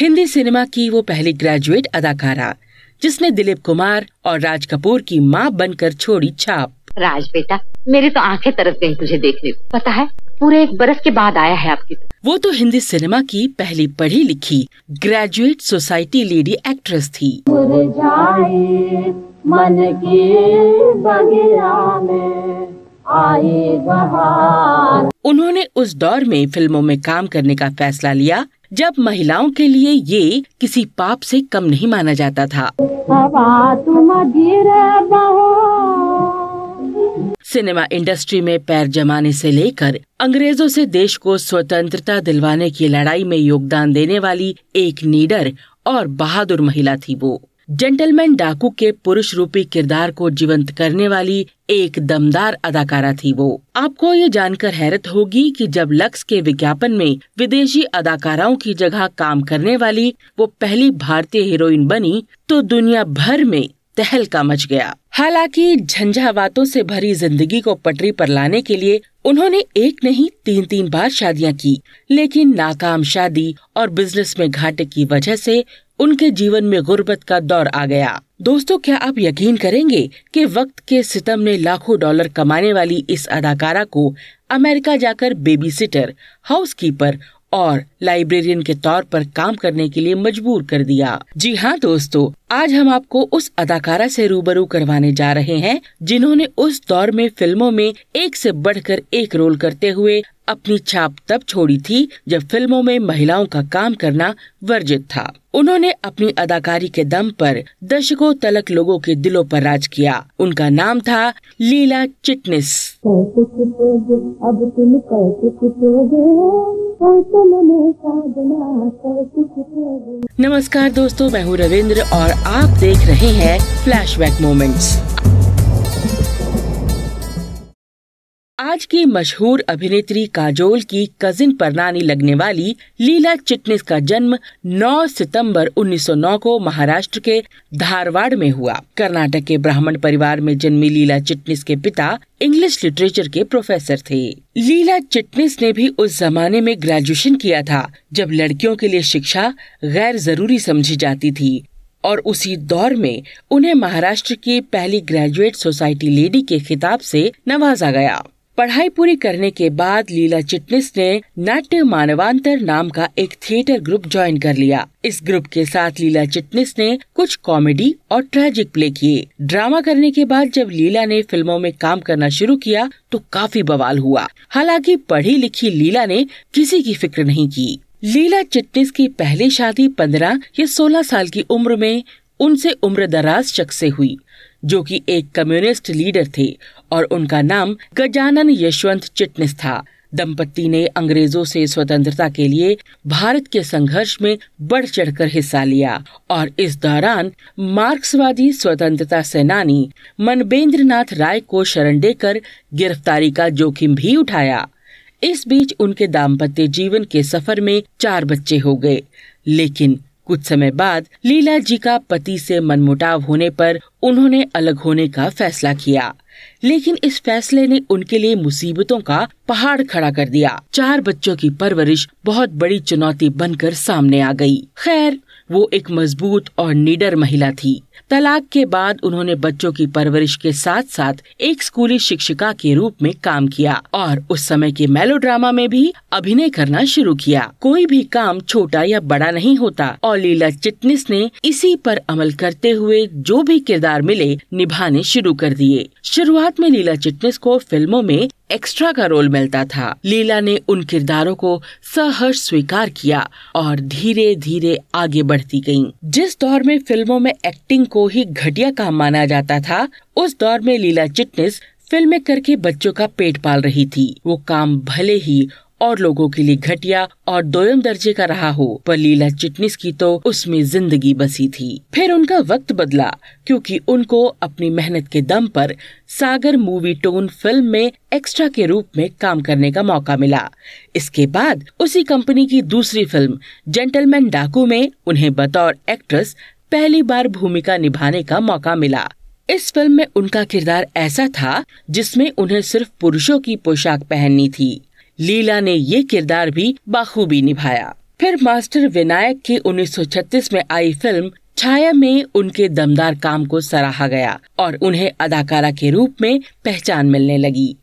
Hindi cinema की वो पहली ग्रेजुएट अदाकारा जिसने दिलीप कुमार और राज कपूर की माँ बनकर छोड़ी छाप राज बेटा मेरी तो आंखें तरफ गई तुझे देखने को पता है पूरे एक बरस के बाद आया है आपकी तो। वो तो हिंदी सिनेमा की पहली पढ़ी लिखी ग्रेजुएट सोसाइटी लेडी एक्ट्रेस थी मन उन्होंने उस दौर में फिल्मों में काम करने का फैसला लिया जब महिलाओं के लिए ये किसी पाप से कम नहीं माना जाता था सिनेमा इंडस्ट्री में पैर जमाने से लेकर अंग्रेजों से देश को स्वतंत्रता दिलवाने की लड़ाई में योगदान देने वाली एक नीडर और बहादुर महिला थी वो जेंटलमैन डाकू के पुरुष रूपी किरदार को जीवंत करने वाली एक दमदार अदाकारा थी वो आपको ये जानकर हैरत होगी कि जब लक्स के विज्ञापन में विदेशी अदाकाराओं की जगह काम करने वाली वो पहली भारतीय हीरोइन बनी तो दुनिया भर में तहलका मच गया हालांकि झंझावातों से भरी जिंदगी को पटरी पर लाने के लिए उन्होंने एक नहीं तीन तीन बार शादियां की लेकिन नाकाम शादी और बिजनेस में घाटे की वजह से उनके जीवन में गुर्बत का दौर आ गया दोस्तों क्या आप यकीन करेंगे कि वक्त के सितम ने लाखों डॉलर कमाने वाली इस अदाकारा को अमेरिका जाकर बेबी सिटर हाउस कीपर और लाइब्रेरियन के तौर पर काम करने के लिए मजबूर कर दिया जी हाँ दोस्तों आज हम आपको उस अदाकारा से रूबरू करवाने जा रहे हैं जिन्होंने उस दौर में फिल्मों में एक से बढ़कर एक रोल करते हुए अपनी छाप तब छोड़ी थी जब फिल्मों में महिलाओं का काम करना वर्जित था उन्होंने अपनी अदाकारी के दम पर दशकों तलक लोगों के दिलों पर राज किया उनका नाम था लीला चिटनिस नमस्कार दोस्तों मैं हूँ रविंद्र और आप देख रहे हैं फ्लैशबैक मोमेंट्स आज की मशहूर अभिनेत्री काजोल की कजिन पर नानी लगने वाली लीला चिटनिस का जन्म 9 सितंबर 1909 को महाराष्ट्र के धारवाड़ में हुआ कर्नाटक के ब्राह्मण परिवार में जन्मी लीला चिटनिस के पिता इंग्लिश लिटरेचर के प्रोफेसर थे लीला चिटनिस ने भी उस जमाने में ग्रेजुएशन किया था जब लड़कियों के लिए शिक्षा गैर जरूरी समझी जाती थी और उसी दौर में उन्हें महाराष्ट्र की पहली ग्रेजुएट सोसाइटी लेडी के खिताब से नवाजा गया पढ़ाई पूरी करने के बाद लीला चिटनिस ने नाट्य मानवांतर नाम का एक थिएटर ग्रुप ज्वाइन कर लिया इस ग्रुप के साथ लीला चिटनिस ने कुछ कॉमेडी और ट्रेजिक प्ले किए ड्रामा करने के बाद जब लीला ने फिल्मों में काम करना शुरू किया तो काफी बवाल हुआ हालांकि पढ़ी लिखी लीला ने किसी की फिक्र नहीं की लीला चिटनिस की पहली शादी पंद्रह या सोलह साल की उम्र में उनसे उम्र दराज शख्स से हुई जो कि एक कम्युनिस्ट लीडर थे और उनका नाम गजानन यशवंत चिटनिस था दंपत्ति ने अंग्रेजों से स्वतंत्रता के लिए भारत के संघर्ष में बढ़ चढ़कर हिस्सा लिया और इस दौरान मार्क्सवादी स्वतंत्रता सेनानी मनबेंद्र नाथ राय को शरण देकर गिरफ्तारी का जोखिम भी उठाया इस बीच उनके दाम्पत्य जीवन के सफर में चार बच्चे हो गए लेकिन कुछ समय बाद लीला जी का पति से मनमुटाव होने पर उन्होंने अलग होने का फैसला किया लेकिन इस फैसले ने उनके लिए मुसीबतों का पहाड़ खड़ा कर दिया चार बच्चों की परवरिश बहुत बड़ी चुनौती बनकर सामने आ गई। खैर वो एक मजबूत और निडर महिला थी तलाक के बाद उन्होंने बच्चों की परवरिश के साथ साथ एक स्कूली शिक्षिका के रूप में काम किया और उस समय के मेलोड्रामा में भी अभिनय करना शुरू किया कोई भी काम छोटा या बड़ा नहीं होता और लीला चिटनिस ने इसी पर अमल करते हुए जो भी किरदार मिले निभाने शुरू कर दिए शुरुआत में लीला चिटनिस को फिल्मों में एक्स्ट्रा का रोल मिलता था लीला ने उन किरदारों को सहर्ष स्वीकार किया और धीरे धीरे आगे बढ़ती गईं। जिस दौर में फिल्मों में एक्टिंग को ही घटिया काम माना जाता था उस दौर में लीला चिटनिस फिल्में करके बच्चों का पेट पाल रही थी वो काम भले ही और लोगों के लिए घटिया और दोयम दर्जे का रहा हो पर लीला चिटनिस की तो उसमें जिंदगी बसी थी फिर उनका वक्त बदला क्योंकि उनको अपनी मेहनत के दम पर सागर मूवी टोन फिल्म में एक्स्ट्रा के रूप में काम करने का मौका मिला इसके बाद उसी कंपनी की दूसरी फिल्म जेंटलमैन डाकू में उन्हें बतौर एक्ट्रेस पहली बार भूमिका निभाने का मौका मिला इस फिल्म में उनका किरदार ऐसा था जिसमें उन्हें सिर्फ पुरुषों की पोशाक पहननी थी लीला ने ये किरदार भी बाखूबी निभाया फिर मास्टर विनायक की 1936 में आई फिल्म छाया में उनके दमदार काम को सराहा गया और उन्हें अदाकारा के रूप में पहचान मिलने लगी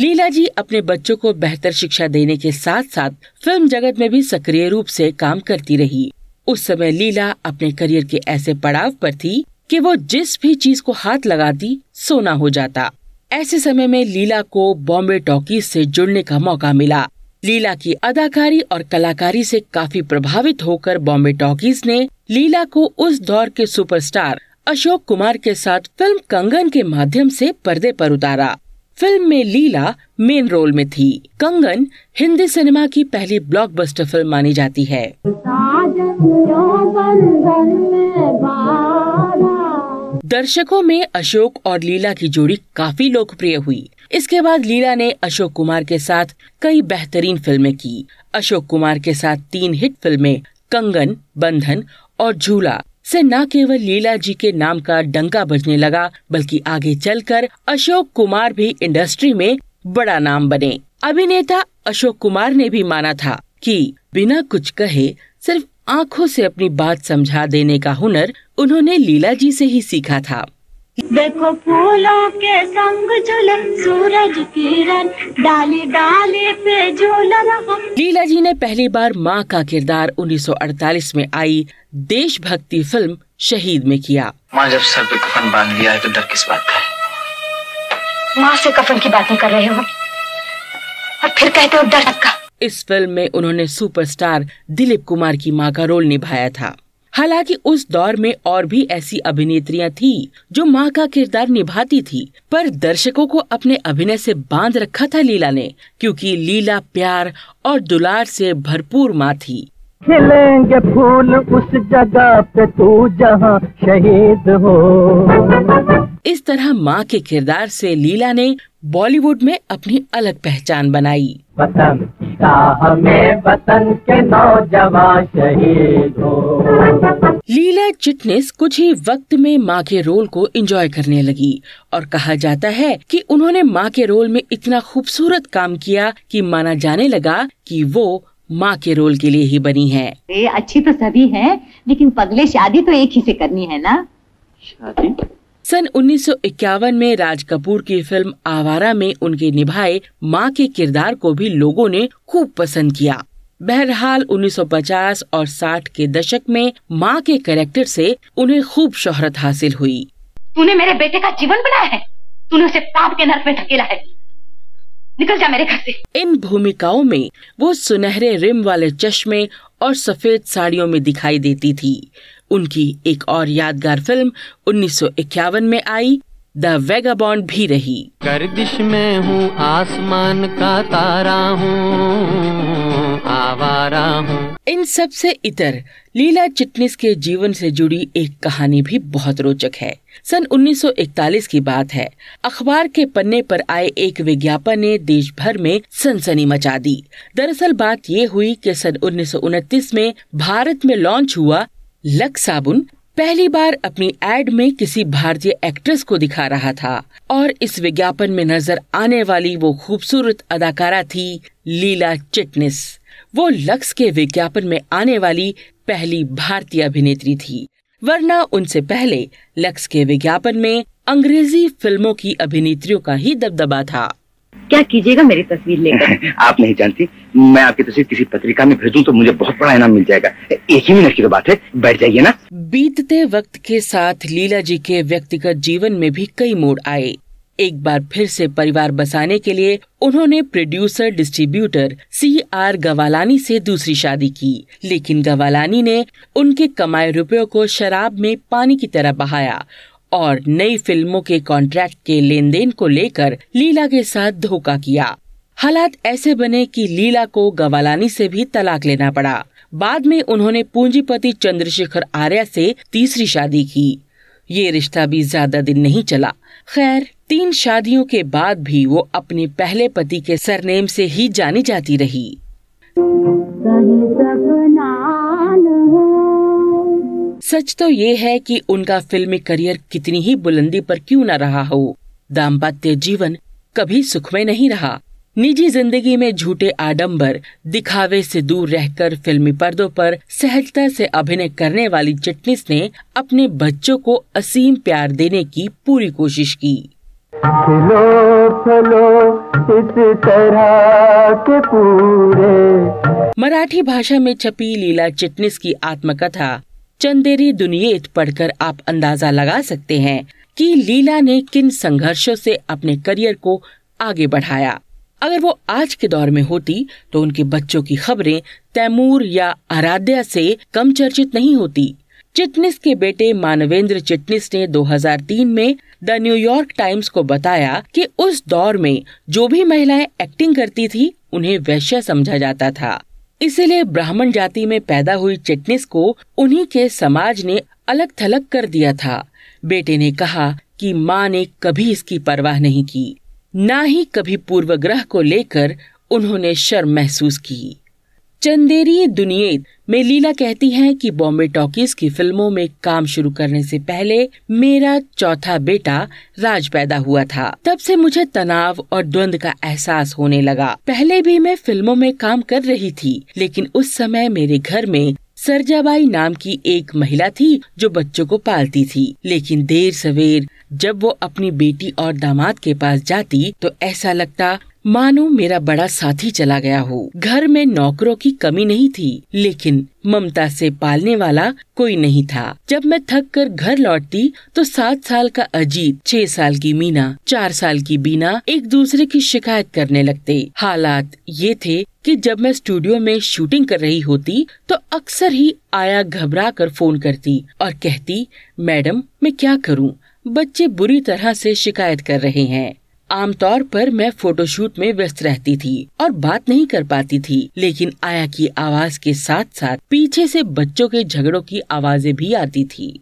लीला जी अपने बच्चों को बेहतर शिक्षा देने के साथ साथ फिल्म जगत में भी सक्रिय रूप से काम करती रही उस समय लीला अपने करियर के ऐसे पड़ाव पर थी कि वो जिस भी चीज को हाथ लगाती सोना हो जाता ऐसे समय में लीला को बॉम्बे टॉकी से जुड़ने का मौका मिला लीला की अदाकारी और कलाकारी से काफी प्रभावित होकर बॉम्बे टॉकीज ने लीला को उस दौर के सुपरस्टार अशोक कुमार के साथ फिल्म कंगन के माध्यम से पर्दे पर उतारा फिल्म में लीला मेन रोल में थी कंगन हिंदी सिनेमा की पहली ब्लॉकबस्टर फिल्म मानी जाती है दर्शकों में अशोक और लीला की जोड़ी काफी लोकप्रिय हुई इसके बाद लीला ने अशोक कुमार के साथ कई बेहतरीन फिल्में की अशोक कुमार के साथ तीन हिट फिल्में कंगन बंधन और झूला से न केवल लीला जी के नाम का डंका बजने लगा बल्कि आगे चलकर अशोक कुमार भी इंडस्ट्री में बड़ा नाम बने अभिनेता अशोक कुमार ने भी माना था कि बिना कुछ कहे सिर्फ आंखों से अपनी बात समझा देने का हुनर उन्होंने लीला जी से ही सीखा था देखो फूलों के संग झुलन सूरज किरण डाली डाली पे झूलन लीला जी ने पहली बार माँ का किरदार 1948 में आई देशभक्ति फिल्म शहीद में किया माँ जब सर पे कफन बांध लिया है तो डर किस बात का है माँ से कफन की बातें कर रहे हो और फिर कहते हो डर का इस फिल्म में उन्होंने सुपरस्टार दिलीप कुमार की माँ का रोल निभाया था हालांकि उस दौर में और भी ऐसी अभिनेत्रियां थी जो माँ का किरदार निभाती थी पर दर्शकों को अपने अभिनय से बांध रखा था लीला ने क्योंकि लीला प्यार और दुलार से भरपूर माँ थी खिलेंगे फूल उस जगह पे तू जहाँ शहीद हो इस तरह माँ के किरदार से लीला ने बॉलीवुड में अपनी अलग पहचान बनाई वतन हमें वतन के लीला चिटनेस कुछ ही वक्त में माँ के रोल को एंजॉय करने लगी और कहा जाता है कि उन्होंने माँ के रोल में इतना खूबसूरत काम किया कि माना जाने लगा कि वो माँ के रोल के लिए ही बनी है ए, अच्छी तो सभी हैं, लेकिन पगले शादी तो एक ही से करनी है ना शादी सन 1951 में राज कपूर की फिल्म आवारा में उनके निभाए माँ के किरदार को भी लोगों ने खूब पसंद किया बहरहाल 1950 और 60 के दशक में माँ के कैरेक्टर से उन्हें खूब शोहरत हासिल हुई तूने मेरे बेटे का जीवन बनाया है तूने उसे पाप के नर्क में धकेला है निकल जा मेरे घर से। इन भूमिकाओं में वो सुनहरे रिम वाले चश्मे और सफेद साड़ियों में दिखाई देती थी उनकी एक और यादगार फिल्म 1951 में आई द वेगाबॉन्ड भी रही गर्दिश में हूँ आसमान का तारा हूँ आवारा हूँ इन सब से इतर लीला चिटनिस के जीवन से जुड़ी एक कहानी भी बहुत रोचक है सन 1941 की बात है अखबार के पन्ने पर आए एक विज्ञापन ने देश भर में सनसनी मचा दी दरअसल बात ये हुई कि सन 1929 में भारत में लॉन्च हुआ लक साबुन पहली बार अपनी एड में किसी भारतीय एक्ट्रेस को दिखा रहा था और इस विज्ञापन में नजर आने वाली वो खूबसूरत अदाकारा थी लीला चिटनिस वो लक्स के विज्ञापन में आने वाली पहली भारतीय अभिनेत्री थी वरना उनसे पहले लक्स के विज्ञापन में अंग्रेजी फिल्मों की अभिनेत्रियों का ही दबदबा था क्या कीजिएगा मेरी तस्वीर लेकर आप नहीं जानती मैं आपकी तस्वीर किसी पत्रिका में भेजूं तो मुझे बहुत बड़ा इनाम मिल जाएगा एक ही मिनट की तो बात है बैठ जाइए ना बीतते वक्त के साथ लीला जी के व्यक्तिगत जीवन में भी कई मोड़ आए एक बार फिर से परिवार बसाने के लिए उन्होंने producer distributor C R Gawalani से दूसरी शादी की लेकिन गवालानी ने उनके कमाए रुपयों को शराब में पानी की तरह बहाया और नई फिल्मों के कॉन्ट्रैक्ट के लेन देन को लेकर लीला के साथ धोखा किया हालात ऐसे बने कि लीला को गवालानी से भी तलाक लेना पड़ा बाद में उन्होंने पूंजीपति चंद्रशेखर आर्या से तीसरी शादी की ये रिश्ता भी ज्यादा दिन नहीं चला खैर तीन शादियों के बाद भी वो अपने पहले पति के सरनेम से ही जानी जाती रही सच तो ये है कि उनका फिल्मी करियर कितनी ही बुलंदी पर क्यों न रहा हो दाम्पत्य जीवन कभी सुखमय नहीं रहा निजी जिंदगी में झूठे आडंबर दिखावे से दूर रहकर फिल्मी पर्दों पर सहजता से अभिनय करने वाली चिटनिस ने अपने बच्चों को असीम प्यार देने की पूरी कोशिश की खिलो खिलो इस तरह के पूरे मराठी भाषा में छपी लीला चिटनिस की आत्मकथा चंदेरी दुनियेत पढ़कर आप अंदाजा लगा सकते हैं कि लीला ने किन संघर्षों से अपने करियर को आगे बढ़ाया अगर वो आज के दौर में होती तो उनके बच्चों की खबरें तैमूर या आराध्या से कम चर्चित नहीं होती चिटनिस के बेटे मानवेंद्र चिटनिस ने 2003 में द न्यूयॉर्क टाइम्स को बताया कि उस दौर में जो भी महिलाएं एक्टिंग करती थी उन्हें वैश्य समझा जाता था इसलिए ब्राह्मण जाति में पैदा हुई चिटनिस को उन्हीं के समाज ने अलग थलग कर दिया था बेटे ने कहा कि माँ ने कभी इसकी परवाह नहीं की ना ही कभी पूर्वग्रह को लेकर उन्होंने शर्म महसूस की चंदेरी दुनिये में लीला कहती हैं कि बॉम्बे टॉकीज की फिल्मों में काम शुरू करने से पहले मेरा चौथा बेटा राज पैदा हुआ था तब से मुझे तनाव और द्वंद का एहसास होने लगा पहले भी मैं फिल्मों में काम कर रही थी लेकिन उस समय मेरे घर में सरजाबाई नाम की एक महिला थी जो बच्चों को पालती थी लेकिन देर सवेर जब वो अपनी बेटी और दामाद के पास जाती तो ऐसा लगता मानो मेरा बड़ा साथी चला गया हो घर में नौकरों की कमी नहीं थी लेकिन ममता से पालने वाला कोई नहीं था जब मैं थक कर घर लौटती तो सात साल का अजीत छह साल की मीना चार साल की बीना एक दूसरे की शिकायत करने लगते हालात ये थे कि जब मैं स्टूडियो में शूटिंग कर रही होती तो अक्सर ही आया घबरा कर फोन करती और कहती मैडम मैं क्या करूं बच्चे बुरी तरह से शिकायत कर रहे हैं आमतौर पर मैं फोटोशूट में व्यस्त रहती थी और बात नहीं कर पाती थी लेकिन आया की आवाज के साथ साथ पीछे से बच्चों के झगड़ों की आवाजें भी आती थी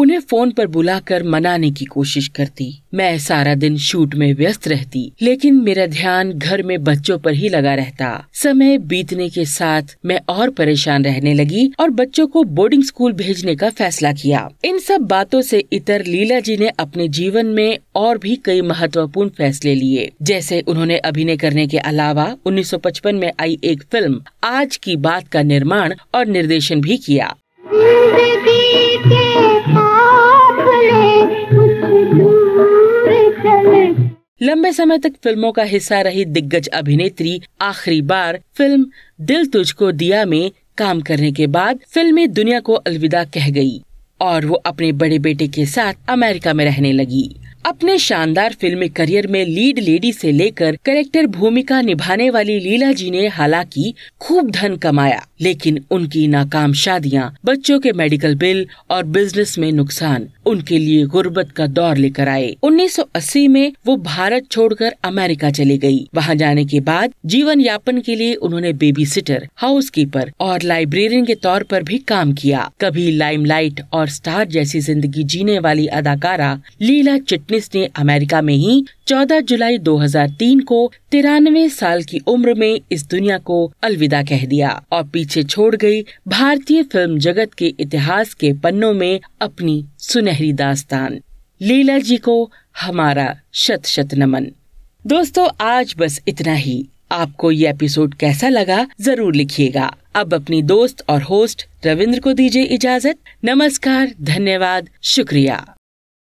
उन्हें फोन पर बुलाकर मनाने की कोशिश करती मैं सारा दिन शूट में व्यस्त रहती लेकिन मेरा ध्यान घर में बच्चों पर ही लगा रहता समय बीतने के साथ मैं और परेशान रहने लगी और बच्चों को बोर्डिंग स्कूल भेजने का फैसला किया इन सब बातों से इतर लीला जी ने अपने जीवन में और भी कई महत्वपूर्ण फैसले लिए जैसे उन्होंने अभिनय करने के अलावा उन्नीस में आई एक फिल्म आज की बात का निर्माण और निर्देशन भी किया लंबे समय तक फिल्मों का हिस्सा रही दिग्गज अभिनेत्री आखिरी बार फिल्म दिल तुझको दिया में काम करने के बाद फिल्मी दुनिया को अलविदा कह गई और वो अपने बड़े बेटे के साथ अमेरिका में रहने लगी अपने शानदार फिल्मी करियर में लीड लेडी से लेकर करेक्टर भूमिका निभाने वाली लीला जी ने हालांकि खूब धन कमाया लेकिन उनकी नाकाम शादियां, बच्चों के मेडिकल बिल और बिजनेस में नुकसान उनके लिए गुर्बत का दौर लेकर आए 1980 में वो भारत छोड़कर अमेरिका चली गई। वहां जाने के बाद जीवन यापन के लिए उन्होंने बेबी सिटर हाउस कीपर और लाइब्रेरियन के तौर पर भी काम किया कभी लाइमलाइट और स्टार जैसी जिंदगी जीने वाली अदाकारा लीला चिटनिस ने अमेरिका में ही 14 जुलाई 2003 को तिरानवे साल की उम्र में इस दुनिया को अलविदा कह दिया और पीछे पीछे छोड़ गई भारतीय फिल्म जगत के इतिहास के पन्नों में अपनी सुनहरी दास्तान लीला जी को हमारा शत शत नमन दोस्तों आज बस इतना ही आपको ये एपिसोड कैसा लगा जरूर लिखिएगा अब अपनी दोस्त और होस्ट रविंद्र को दीजिए इजाजत नमस्कार धन्यवाद शुक्रिया